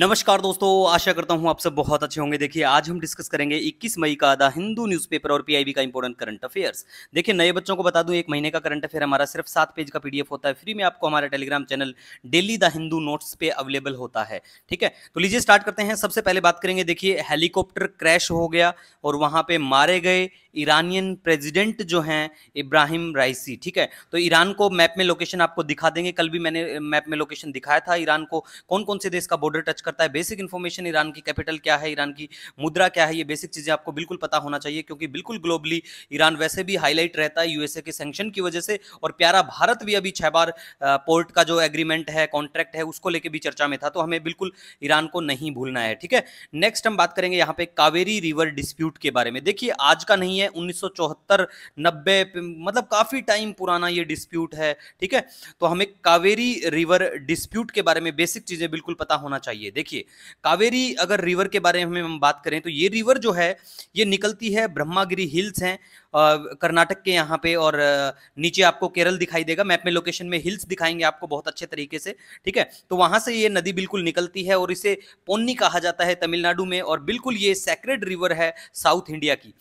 नमस्कार दोस्तों आशा करता हूं आप सब बहुत अच्छे होंगे देखिए आज हम डिस्कस करेंगे 21 मई का द हिंदू न्यूज़पेपर और पीआईबी का इंपॉर्टेंट करंट अफेयर्स देखिए नए बच्चों को बता दूं एक महीने का करंट अफेयर हमारा सिर्फ सात पेज का पीडीएफ होता है फ्री में आपको हमारा Telegram channel daily the Hindu notes पे अवेलेबल होता है ठीक है तो लीजिए स्टार्ट करते हैं सबसे पहले बात करेंगे देखिए हेलीकॉप्टर क्रैश हो गया और वहां पर मारे गए ईरानियन प्रेसिडेंट जो हैं इब्राहिम राइसी ठीक है तो ईरान को मैप में लोकेशन आपको दिखा देंगे कल भी मैंने मैप में लोकेशन दिखाया था ईरान को कौन कौन से देश का बॉर्डर टच करता है बेसिक इन्फॉर्मेशन ईरान की कैपिटल क्या है ईरान की मुद्रा क्या है ये बेसिक चीज़ें आपको बिल्कुल पता होना चाहिए क्योंकि बिल्कुल ग्लोबली ईरान वैसे भी हाईलाइट रहता है यूएसए के सेंक्शन की वजह से और प्यारा भारत भी अभी छः बार पोर्ट का जो एग्रीमेंट है कॉन्ट्रैक्ट है उसको लेकर भी चर्चा में था तो हमें बिल्कुल ईरान को नहीं भूलना है ठीक है नेक्स्ट हम बात करेंगे यहाँ पे कावेरी रिवर डिस्प्यूट के बारे में देखिए आज का नहीं है उन्नीस सौ मतलब काफ़ी टाइम पुराना ये डिस्प्यूट है ठीक है तो हमें कावेरी रिवर डिस्प्यूट के बारे में बेसिक चीज़ें बिल्कुल पता होना चाहिए चाहिए देखिए कावेरी अगर रिवर के बारे में हम बात करें तो ये रिवर जो है ये निकलती है ब्रह्मागिरी हिल्स हैं कर्नाटक के यहाँ पे और नीचे आपको केरल दिखाई देगा मैप में लोकेशन में हिल्स दिखाएंगे आपको बहुत अच्छे तरीके से ठीक है तो वहाँ से ये नदी बिल्कुल निकलती है और इसे पोन्नी कहा जाता है तमिलनाडु में और बिल्कुल ये सेक्रेड रिवर है साउथ इंडिया की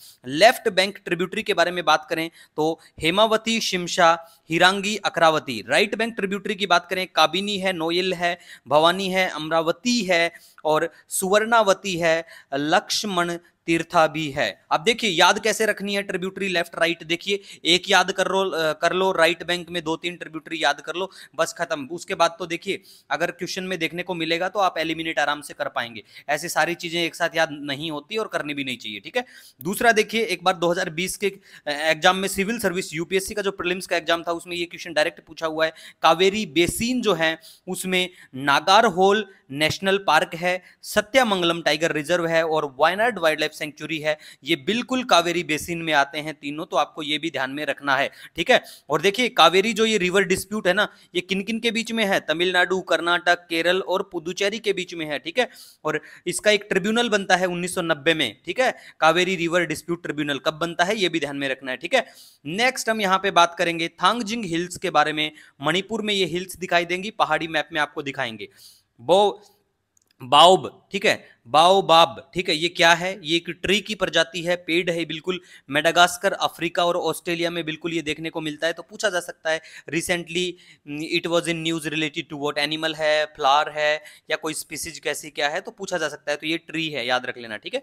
लेफ्ट बैंक ट्रिब्यूटरी के बारे में बात करें तो हेमावती शिमशा हिरांगी अकरावती राइट बैंक ट्रिब्यूटरी की बात करें काबिनी है नोयल है भवानी है अमरावती है और सुवर्णावती है लक्ष्मण तीर्था भी है अब देखिए याद कैसे रखनी है ट्रिब्यूटरी लेफ्ट राइट देखिए एक याद कर लो कर लो राइट बैंक में दो तीन ट्रिब्यूटरी याद कर लो बस खत्म उसके बाद तो देखिए अगर क्वेश्चन में देखने को मिलेगा तो आप एलिमिनेट आराम से कर पाएंगे ऐसी सारी चीजें एक साथ याद नहीं होती और करनी भी नहीं चाहिए ठीक है दूसरा देखिए एक बार दो के एग्जाम में सिविल सर्विस यूपीएससी का जो प्रिलिम्स का एग्जाम था उसमें ये क्वेश्चन डायरेक्ट पूछा हुआ है कावेरी बेसिन जो है उसमें नागार होल नेशनल पार्क है सत्यामंगलम टाइगर रिजर्व है और वायनाड वाइल्ड वाइल्डलाइफ सेंचुरी है ये बिल्कुल कावेरी बेसिन में आते हैं तीनों तो आपको ये भी ध्यान में रखना है ठीक है और देखिए कावेरी जो ये रिवर डिस्प्यूट है ना ये किन किन के बीच में है तमिलनाडु कर्नाटक केरल और पुदुचेरी के बीच में है ठीक है और इसका एक ट्रिब्यूनल बनता है उन्नीस में ठीक है कावेरी रिवर डिस्प्यूट ट्रिब्यूनल कब बनता है ये भी ध्यान में रखना है ठीक है नेक्स्ट हम यहाँ पे बात करेंगे थांगजिंग हिल्स के बारे में मणिपुर में ये हिल्स दिखाई देंगी पहाड़ी मैप में आपको दिखाएंगे बो बाउब ठीक है बाओबाब ठीक है ये क्या है ये एक ट्री की प्रजाति है पेड़ है बिल्कुल मेडागास्कर अफ्रीका और ऑस्ट्रेलिया में बिल्कुल ये देखने को मिलता है तो पूछा जा सकता है recently it was in news related to what animal है फ्लावर है या कोई स्पीसीज कैसी क्या है तो पूछा जा सकता है तो ये ट्री है याद रख लेना ठीक है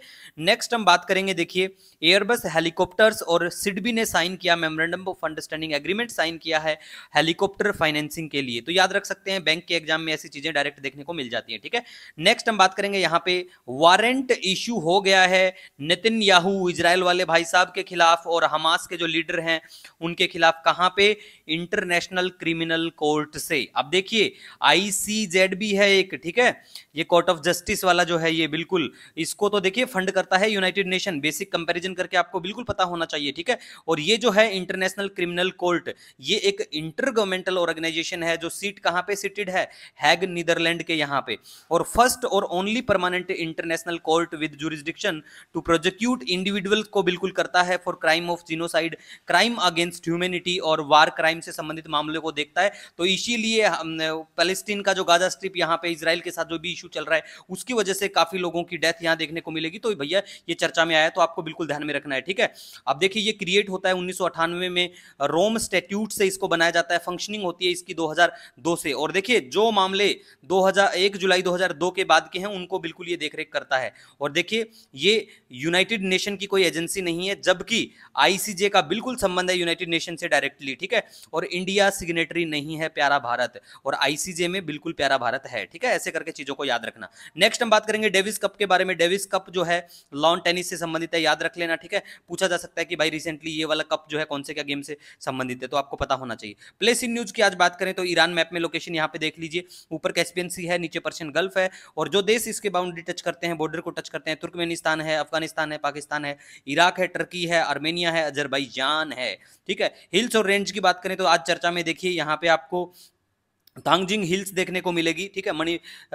नेक्स्ट हम बात करेंगे देखिए एयरबस हेलीकॉप्टर्स और सिडबी ने साइन किया memorandum of understanding agreement sign किया है हेलीकॉप्टर फाइनेंसिंग के लिए तो याद रख सकते हैं बैंक के एग्जाम में ऐसी चीजें डायरेक्ट देखने को मिल जाती है ठीक है नेक्स्ट हम बात करेंगे यहाँ पे वारंट इशू हो गया है नितिन याहू इसराइल वाले भाई साहब के खिलाफ और हमास के जो लीडर हैं उनके खिलाफ कहां पे इंटरनेशनल क्रिमिनल कोर्ट से अब देखिए आईसीजेड भी है एक ठीक है ये कोर्ट ऑफ जस्टिस वाला जो है ये बिल्कुल इसको तो देखिए फंड करता है यूनाइटेड नेशन बेसिक कंपेरिजन करके आपको बिल्कुल पता होना चाहिए ठीक है और ये जो है इंटरनेशनल क्रिमिनल कोर्ट ये एक इंटर गवर्नमेंटल ऑर्गेनाइजेशन है जो सीट कहां पे सिटेड है हैग नीदरलैंड के यहां पे और फर्स्ट और only permanent international court with jurisdiction to prosecute individual को बिल्कुल करता है for crime of genocide crime against humanity और वार क्राइम से संबंधित मामले को देखता है तो इसीलिए पैलेस्टीन का जो गाजा स्ट्रिप यहाँ पे इसराइल के साथ जो भी इशू चल रहा है उसकी वजह से काफी लोगों की डेथ यहाँ देखने को मिलेगी तो भैया ये चर्चा में आया तो आपको बिल्कुल ध्यान में रखना है ठीक है अब देखिए ये क्रिएट होता है उन्नीस में रोम स्टेट्यूट से इसको बनाया जाता है फंक्शनिंग होती है इसकी 2002 से और देखिए जो मामले 2001 जुलाई 2002 के बाद के हैं उनको बिल्कुल ये देखरेख करता है और देखिए ये यूनाइटेड नेशन की कोई एजेंसी नहीं है जबकि आईसीजे का बिल्कुल संबंध है यूनाइटेड नेशन से डायरेक्टली ठीक है और इंडिया सिग्नेटरी नहीं है प्यारा भारत और आईसीजे में बिल्कुल प्यारा भारत है ठीक है ऐसे करके चीजों को याद रखना नेक्स्ट हम बात करेंगे डेविस कप के बारे में डेविस कप जो है लॉन टेनिस से संबंधित है याद रख लेना ठीक है पूछा जा सकता है कि भाई रिसेंटली ये वाला कप जो है कौन से क्या गेम से संबंधित है तो आपको पता होना चाहिए प्लेस इन न्यूज की आज बात करें तो ईरान मैप में लोकेशन यहाँ पे देख लीजिए ऊपर कैसपियन सी है नीचे पर्शियन गल्फ है और जो देश इसके बाउंड्री टच टच करते हैं बॉर्डर को टच करते हैं तुर्कमेनिस्तान है अफगानिस्तान है पाकिस्तान है इराक है टर्की है आर्मेनिया है अजरबैजान है ठीक है हिल्स और रेंज की बात करें तो आज चर्चा में देखिए यहाँ पे आपको तांगजिंग हिल्स देखने को मिलेगी ठीक है मणि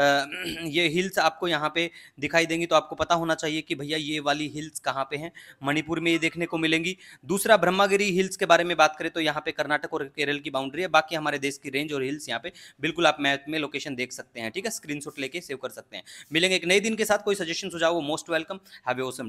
ये हिल्स आपको यहाँ पे दिखाई देंगी तो आपको पता होना चाहिए कि भैया ये वाली हिल्स कहाँ पे हैं मणिपुर में ये देखने को मिलेंगी दूसरा ब्रह्मागिरी हिल्स के बारे में बात करें तो यहाँ पे कर्नाटक और केरल की बाउंड्री है बाकी हमारे देश की रेंज और हिल्स यहाँ पे बिल्कुल आप मैप में लोकेशन देख सकते हैं ठीक है स्क्रीन लेके सेव कर सकते हैं मिलेंगे एक नए दिन के साथ कोई सजेशन सुझाव मोस्ट वेलकम है ओसम